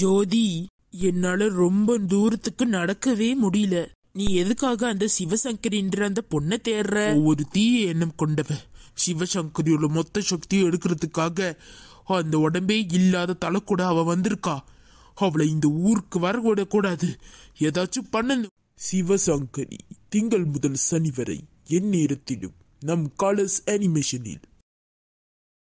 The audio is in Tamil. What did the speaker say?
ஜோதி என்னால ரொம்ப தூரத்துக்கு நடக்கவே முடியல நீ எதுக்காக அந்த சிவசங்கரின்ற அந்த பொண்ணை தேடுற ஒரு தீய எண்ணம் கொண்டவ சிவசங்கரியோட மொத்த சக்தியை எடுக்கிறதுக்காக அந்த உடம்பே இல்லாத தலை கூட அவ வந்திருக்கா அவளை இந்த ஊருக்கு வரக்கூட கூடாது ஏதாச்சும் பண்ணணும் சிவசங்கரி திங்கள் முதல் சனி வரை எந்நேரத்திலும் நம் காலஸ் அனிமேஷனில்